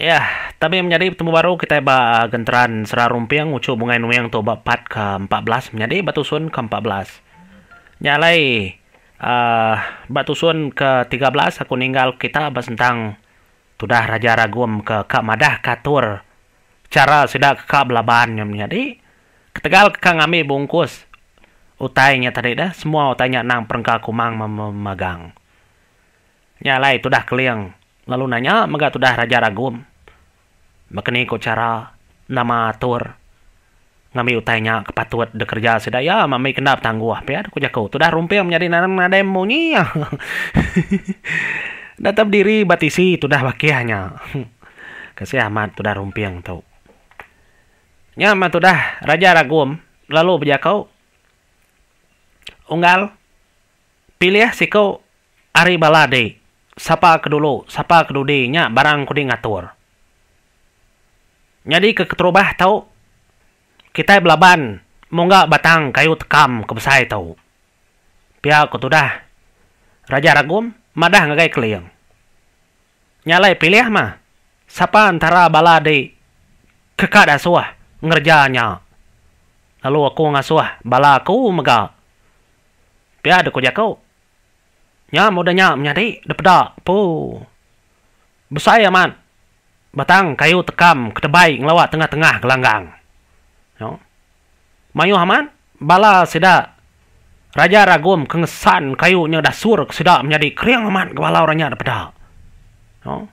Ya, tapi menjadi temu baru kita ba genteran serah rumpiang ucu bungai yang yang toba pat ke 14 menjadi batu sun ke 14. Nyalai uh, batu sun ke 13 aku ninggal kita bahas tentang tudah raja ragum ke kak madah katur cara sudah ke kak belaban menjadi ketegal ke ami bungkus utainya tadi dah semua utainya nang perengka kumang memegang. Nyalai tudah keliang lalu nanya mega tudah raja ragum makanya kok cara nama atur ngami utainya kepatuat de kerja sudah ya mami kena tangguh piar ku jakau tuh dah rumpi menjadi nanang nadem munya datap diri batisi tuh dah bakiahnya kasih amat tuh dah rumpi yang tau ya, amat tuh dah raja ragum lalu bejakau unggal pilih eh, si kau ari balade sapa kedulu sapa kedudainya barang kuding ngatur jadi ke ketrobah tau kita belaban mau nggak batang kayu tekam kebesai tau pihak ketudah raja ragum madah nggak keliang nyalai pilih mah siapa antara bala di kekak asuah ngerjanya lalu aku ngasuah bala aku mega pihak ada kujak kau nyam udah nyam nyari depeda pu besai ya man batang kayu tekam ke ketebai ngelawa tengah-tengah gelanggang. No? Mayu haman, bala sida Raja Ragum kengesan kayunya dah dasur sida menjadi kering aman kepala orangnya ada No?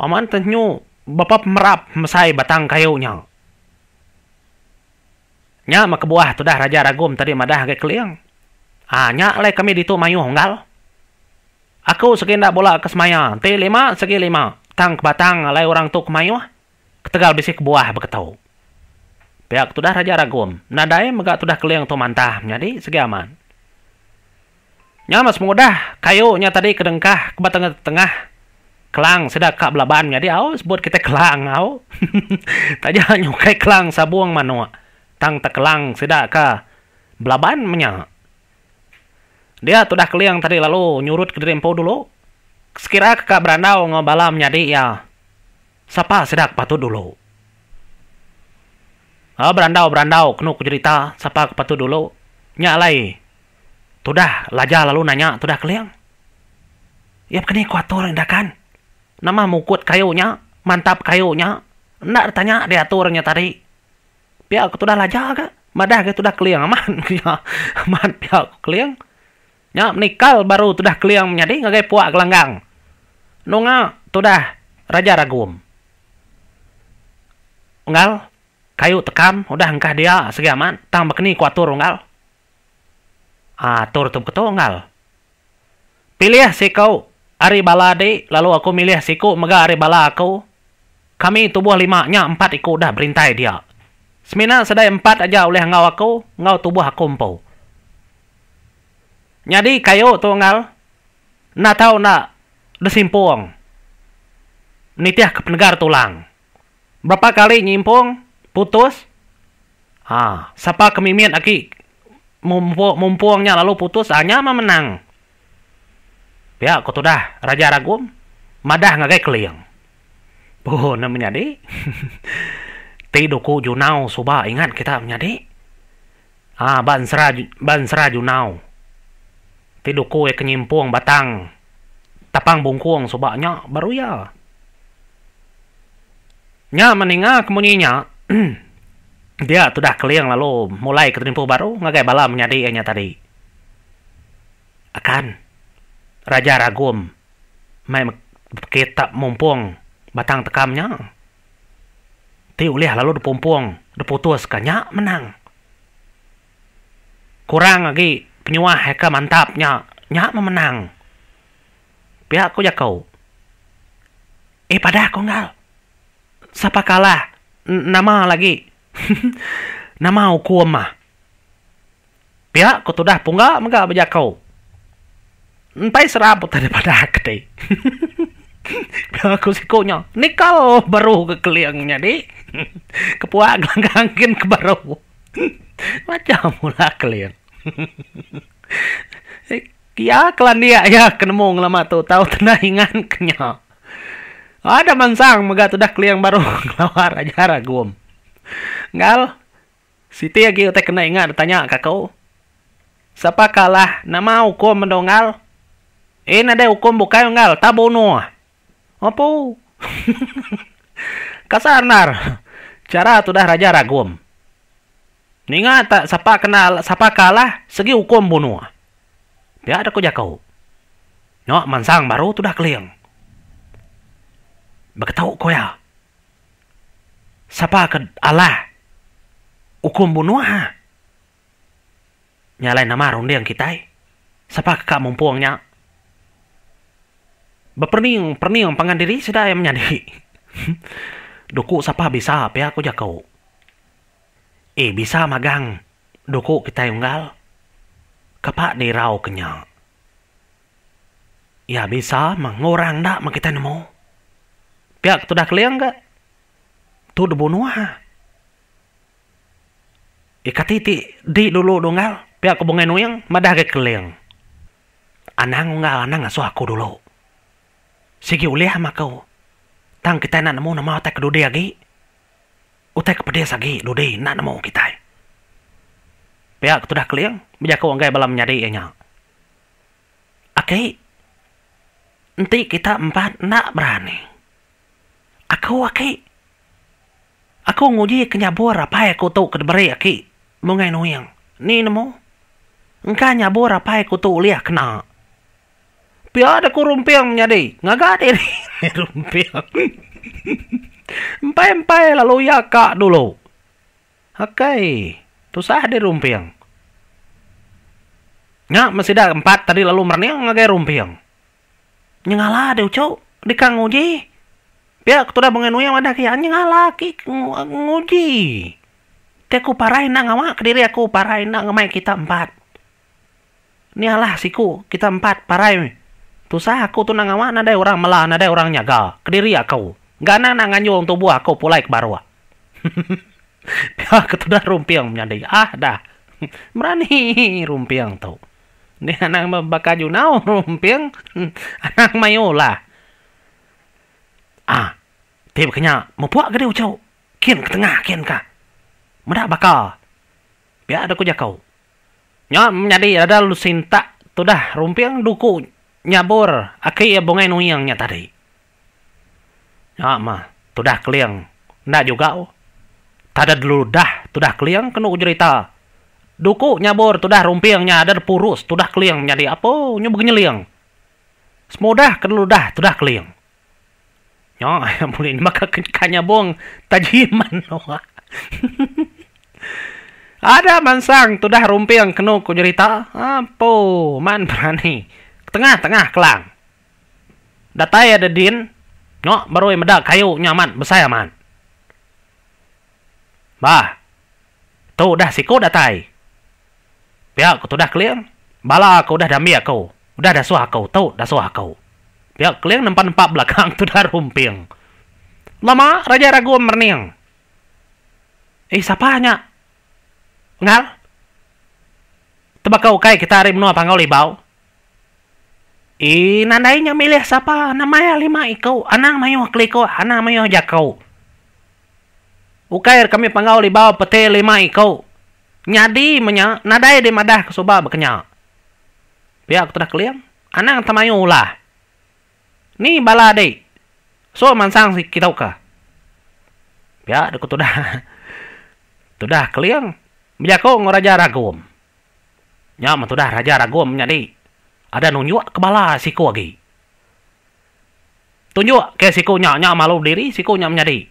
Aman tenyu bapa merap mesai batang kayunya. Nya buah tu dah Raja Ragum tadi madah ke keliang. Hanya ah, lai kami ditu mayu honggal. Aku sekian bola ke semaya. t lima sekian lima. tang batang alai orang tuh kemayu ketegal bisik buah beketau pihak tudah raja ragum nadai megak tudah keliang tuh mantah jadi segi aman nyamas mudah kayunya tadi kedengkah ke batang tengah kelang sedak kak belaban jadi aus sebut kita kelang au tajah nyukai kelang sabuang manua tang tak kelang, sedak ka belaban menyak dia tudah keliang tadi lalu nyurut ke drempo dulu sekira kakak berandau ngebala menyadik ya siapa sedak patu dulu Oh berandau berandau Kenuk cerita sapa patu dulu nyalai tudah laja lalu nanya tudah keliang ya kini kuatur kan? nama mukut kayunya mantap kayunya Nak tanya diaturnya tadi pihak tudah laja ke? madah gitu dah keliang aman ya aman pihak keliang nya nikal baru tudah keliang menjadi ngagai puak gelanggang nunga tudah raja ragum unggal kayu tekam udah engkah dia segaman tang bekeni kuatur unggal atur ah, tuh ketu unggal pilih si kau ari balade lalu aku milih siku mega ari bala aku kami tubuh lima nya empat iku dah berintai dia semina sedai empat aja oleh ngau aku ngau tubuh aku empau nyadi kayu tuh ngal na tahu nak desimpung. Nitiah ke penegar tulang. Berapa kali nyimpung, putus. Ah, siapa kemimian aki mumpung, mumpuangnya lalu putus hanya ah, menang. Ya, kau dah Raja Ragum, madah ngagai keliang. Oh, namanya di. tiduku Junau suba ingat kita menyadi. Ah, bansra bansra Junau. tiduku ya kenyimpung batang tapang bungkung sobatnya baru ya nya meninga kemuninya dia tu dah keliang lalu mulai ketimpu baru ngagai bala menyadi nya tadi akan raja ragum mai kita mumpung batang tekamnya ti ulih lalu dipumpung diputus kanya menang kurang lagi penyuah heka mantapnya nyak memenang pihakku ya kau. Eh pada kau ngal. Siapa kalah? nama lagi. nama aku mah. Pihak kau sudah pungga mega bejak kau. Entai serabut daripada aku deh. aku ni nikal baru ke keliangnya deh kepuak gelanggangin ke baru macam mula keliang Kia ya, kelan dia ya kenemu ngelama tuh tahu ingan kenyal. Ada mansang mega tuh dah keliang baru keluar aja ragum. Gal, Siti lagi teh kena ingat tanya kakau. Siapa kalah nama hukum mendongal? Eh nade hukum bukan ngal tabono. Apa? nar. Cara tuh dah raja ragum. Ningat tak siapa kenal siapa kalah segi hukum bunuh dia ada kuja kau No, mansang baru tuh dah keliang berketau kau ya siapa ke Allah hukum bunuh nyalain nama ronde yang kita siapa kak mumpuangnya beperning perning pangan diri sudah yang menyadi doku siapa bisa apa kau jakau eh bisa magang Duku kita yang enggak. Kepak bạn rau kenyang. Ya bisa mengurang dak mak kita nemu. Pihak tu dah keliang ke? Tu bunuh ha. Ika titi di dulu dongal. Pihak kebongen uyang madah ke keliang. Anang nggak, anang asuh aku dulu. Sigi ulih makau. kau. Tang kita nak nemu nama otak kedudai lagi. Utek pedes lagi dudai nak nemu kita pihak sudah keliang bijak kau balam nyari nya oke nanti kita empat nak berani aku oke aku nguji kenyabur apa yang aku tahu kedeberi aki mau nuyang ni nemu engka nyabur apa yang aku tahu liah kena pihak ada kurumpiang nyari nggak ada rumpiang empai-empai lalu ya kak dulu oke okay. Tusah di rumpiang. Nya masih ada empat tadi lalu merenang ngagai rumpiang. Nyengala deh ucau di kang uji. Ya ketua dah bengen uyang ada kian nyengala ki nguji. Teh aku parahin nang ama kediri aku parahin nang ngemai kita empat. Nialah siku kita empat parai. Tusah aku tu nang ama orang melah nade orang nyaga kediri aku. Gana nang untuk buah aku pulai ke barua. dah ketudah rumpiang menyadai ah dah merani rumpiang tau ni anak bakaju nau rumpiang anak mayola ah tiba kenya mempuak gede ucau kian ke tengah kian ka mudah bakal biar ada ku kau nyam menyadai ada lu sinta tu dah rumpiang duku nyabur akhi ya bongai nuyangnya tadi nyam mah tu dah keliang ndak juga oh Kada dulu dah, tudah keliang kena ujerita Duku nyabor tudah rumpiangnya ada purus, tudah keliang nyadi apa nyu liang. Semudah kena dah, tudah keliang. Nyo, ini maka kanya bong tajiman noa. ada mansang tudah rumpiang kena ku cerita. man berani. Tengah-tengah kelang. Datai ada din. Nyo, baru yang medak kayu nyaman, besar man. Ba, tu dah siku dah tai. Pihak tu dah clear. Bala aku dah dami aku. Udah dah suah kau, tu dah suah kau. Pihak clear nampak nampak belakang tu dah rumping. Lama Raja Ragu merning. Eh, sapanya? Ngal? kau kai kita hari menua pangau libau. Eh, nandainya milih siapa? Namanya lima ikau. Anang mayo kliko, anang mayo jakau. Ukair kami pangau di bawah pete lima ikau. Nyadi menya nadai di madah ke kesoba bekenya. Pihak tidak keliang. Anang tamayu ulah. Ni bala So mansang si kita uka. Pihak aku tudah. tudah keliang. Bila kau ngoraja ragum. Ya matudah raja ragum nyadi. Ada nunjuk kebala siku lagi. Tunjuk ke siku nyak nyak malu diri siku nyak nyadi.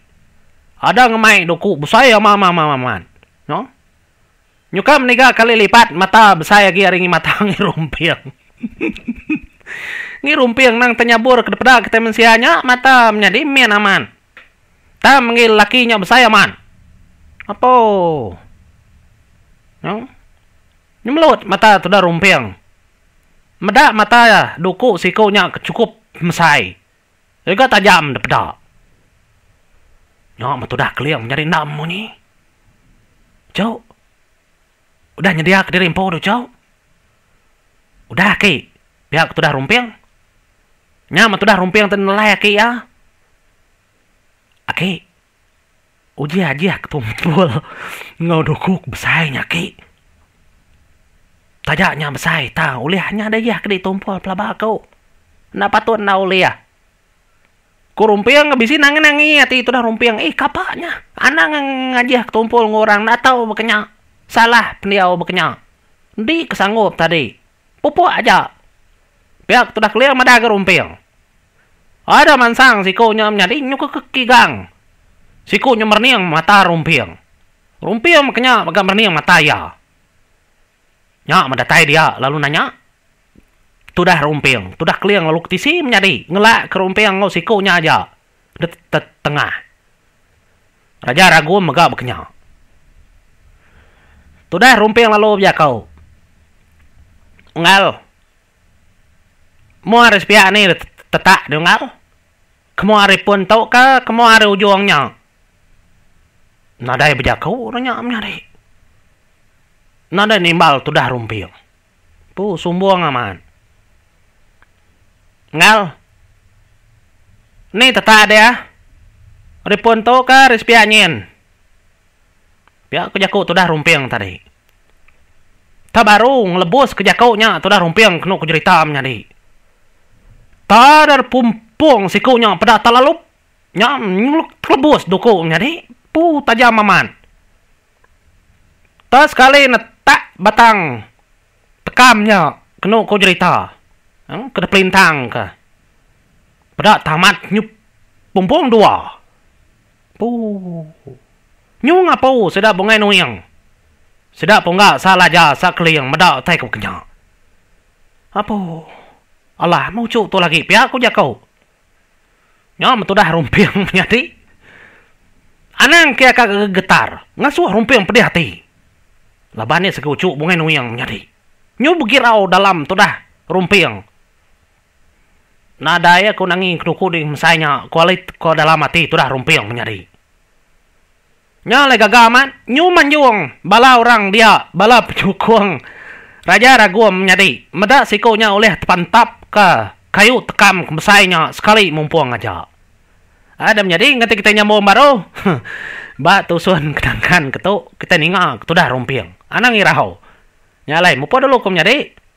Ada ngemai doku ya mama mama man. No? Nyuka meniga kali lipat mata besaya gi ringi mata ngirumpiang. ngirumpiang nang tenyabur depan kita mensianya mata menjadi mian aman. Ta mengil lakinya besaya man. Apa? No? Nyemlut mata sudah rumpiang. Meda mata ya duku sikonya cukup mesai. Juga tajam depan Nyo betul dah keliang mencari namu ni. Cau. Udah nyedia ke diri impo udah cau. Udah ki. biar tu dah rumpiang. Nya metu dah rumpiang tu ya ki ya. Aki. Ah, Uji aja ketumpul. Ngodokuk besainya ki. Tajaknya besai. Ta uliahnya ada ya ke ditumpul pelabak kau. Napa tuh na uliah? ku rumpiang ngabisi nangin nangi hati itu dah rumpiang ih kapaknya anak ngajah tumpul ngorang tahu bekenya salah pendiau bekenya di kesanggup tadi pupu aja pihak tuh dah clear mada ke rumpiang ada mansang si nyam nyari nyuk ke kigang kunya yang mata rumpiang rumpiang bekenya yang mata ya nyak madatai dia lalu nanya tudah rumping tudah keliang lalu tisi menyari ngelak ke rumping ngau siku nya aja di tengah raja ragu megah bekenya tudah rumping lalu ya kau ngal mau harus pihak nih tetak dengar hari pun tau ke hari ujungnya nadai bejakau ronya menyari nadai nimbal tudah rumping pu sumbuang aman Ngal. Nih tetap ada ya. rispi angin biar Ya kejaku tu dah rumpiang tadi. tak baru ngelebus nya tu dah rumpiang kena kejeritamnya di. Ta dar pumpung sikunya pada terlalu Nyam nyuluk duku nya di. Pu tajam aman. tak sekali netak batang tekamnya kena ku cerita ke pelintang ke pada tamat nyup pumpung dua pu nyu ngapo? sedap bungai yang, sedap pungga salah ja sakliang meda tai kau kenya, apa Allah mau cu tu lagi pihak aku jakau nyam tu dah rumpiang menyati anang kia kagak getar ngasuh rumpiang pedih hati labane sekucu bungai yang menyati nyu begirau dalam tu dah rumpiang nadaya ku nangi kau di misalnya kualit ko dalam mati itu dah rumpiong menyari. Nyale gagaman nyuman juang bala orang dia bala penyukung raja raguam menyari. Meda sikonya oleh pantap ke kayu tekam misalnya sekali mumpung aja. Ada menyari ngerti kita nyambo baru. ba tusun kedangkan ketuk kita ninga ketudah dah rumpiang. Anang irahau. Nyalai mumpung dulu kau menyari.